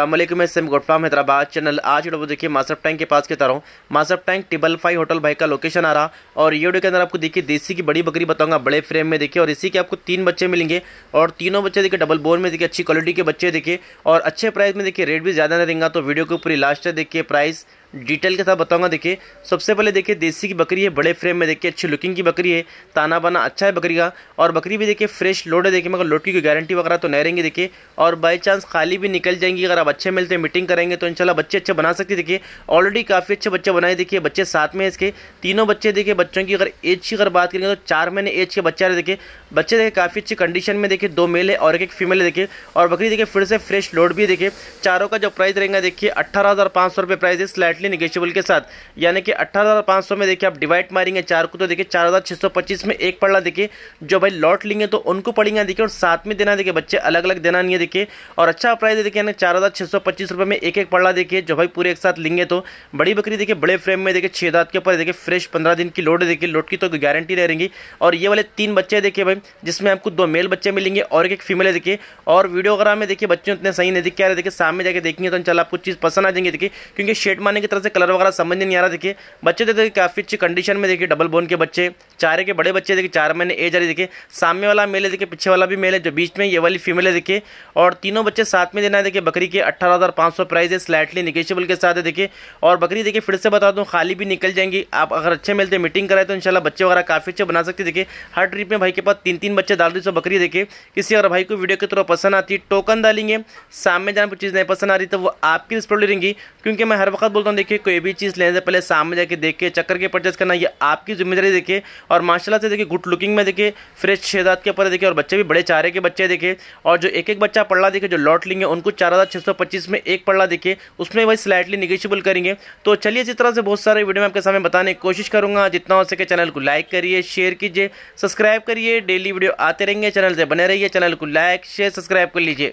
अल्लाम मैं सिम गुडफाम हैदराबाद चैनल आज वीडियो देखिए मासफ टैंक के पास के तरह मासफ टैंक टिबल फाइव होटल भाई का लोकेशन आ रहा और ये वीडियो के अंदर आपको देखिए देसी की बड़ी बकरी बताऊंगा बड़े फ्रेम में देखिए और इसी के आपको तीन बच्चे मिलेंगे और तीनों बच्चे देखिए डबल बोर में देखिए अच्छी क्वालिटी के बच्चे देखिए और अच्छे प्राइस में देखिए रेट भी ज़्यादा नहीं देंगे तो वीडियो के पूरी लास्ट है देखिए प्राइस डिटेल के साथ बताऊंगा देखिए सबसे पहले देखिए देसी की बकरी है बड़े फ्रेम में देखिए अच्छी लुकिंग की बकरी है ताना बाना अच्छा है बकरी का और बकरी भी देखिए फ्रेश लोड है देखिए मगर लोटी की गारंटी वगैरह तो नहीं रहेंगे देखिए और बाई चांस खाली भी निकल जाएंगी अगर आप बच्चे मिलते मीटिंग करेंगे तो इंशाल्लाह बच्चे अच्छे बना सकते देखिए ऑलरेडी काफ़ी अच्छे बच्चे बनाए देखिए बच्चे साथ में इसके तीनों बच्चे देखिए बच्चों की अगर एज की अगर बात करेंगे तो चार महीने एज के बच्चा रहे देखिए बच्चे देखिए काफ़ी अच्छी कंडीशन में देखिए दो मेल है और एक फीमेल है देखिए और बकरी देखिए फिर से फ्रेश लोड भी देखिए चारों का जो प्राइस रहेगा देखिए अट्ठारह हज़ार पाँच सौ रुपये प्राइस है स्लाइटली निगेशियबल के साथ यानी कि अट्ठारह हज़ार पाँच सौ में देखिए आप डिवाइड मारेंगे चार को तो देखिए चार हज़ार छः सौ पच्चीस में एक पड़ देखिए जो भाई लॉट लेंगे तो उनको पड़ेंगे देखिए और साथ में देना देखिए बच्चे अलग अलग देना नहीं है देखिए और अच्छा प्राइस है देखिए चार हज़ार छः सौ पच्चीस रुपये में एक एक पड़ा देखिए जो भाई पूरे एक साथ लेंगे तो बड़ी बकरी देखिए बड़े फ्रेम में देखिए छः दाँत के ऊपर देखिए फ्रेश पंद्रह दिन की लोड देखिए लोड की तो गारंटी रहेंगी और ये वाले तीन बच्चे देखिए भाई जिसमें आपको दो मेल बच्चे मिलेंगे और एक फीमेल है देखिए और वगैरह में देखिए बच्चे उतने सही नहीं दिख रहे देखिए सामने जाकर देखेंगे तो चल आपको चीज़ पसंद आ जाएंगे देखिए क्योंकि शेड मारने की तरह से कलर वगैरह समझ नहीं आ रहा देखिए बच्चे देखिए काफ़ी अच्छी कंडीशन में देखिए डबल बोन के बच्चे चारे के बड़े बच्चे देखिए चार महीने एज आ रही देखिए सामने वाला मेल है देखिए पीछे वाला भी मेल है जो बीच में ये वाली फीमेल है देखिए और तीनों बच्चे साथ में देना है देखिए बकरी के 18,500 हज़ार सौ प्राइस है स्लाइटली निगेशियबल के साथ है देखिए और बकरी देखिए फिर से बता दूँ खाली भी निकल जाएंगी आप अगर अच्छे मिलते मीटिंग कराए तो इनशाला बच्चे वगैरह काफ़ी अच्छे बना सकते देखिए हर ट्रिप में भाई के पास तीन तीन बच्चे डाल दी सो बकरी देखिए किसी अगर भाई को वीडियो के थ्रो पसंद आती है टोकन डालेंगे सामने जाने पर चीज़ नहीं पसंद आ रही तो वो आपकी रिस्पॉन्ड लेंगी क्योंकि मैं हर वक्त बोलता हूँ देखिए कोई भी चीज़ लेने से पहले सामने जाके देख के चक्कर के परचेज करना ये आपकी जिम्मेदारी देखिए और माशाला से देखिए गुड लुकिंग में देखिए फ्रेश छः के ऊपर देखिए और बच्चे भी बड़े चारे के बच्चे देखे और जो एक एक बच्चा पढ़ रहा जो लौट लेंगे उनको चार हज़ार छः सौ पच्चीस में एक पड़ला देखिए उसमें वही स्लाइटली निगेशियबल करेंगे तो चलिए जिस तरह से बहुत सारे वीडियो में आपके सामने बताने की कोशिश करूंगा जितना हो सके चैनल को लाइक करिए शेयर कीजिए सब्सक्राइब करिए डेली वीडियो आते रहेंगे चैनल से बने रहिए चैनल को लाइक शेयर सब्सक्राइब कर लीजिए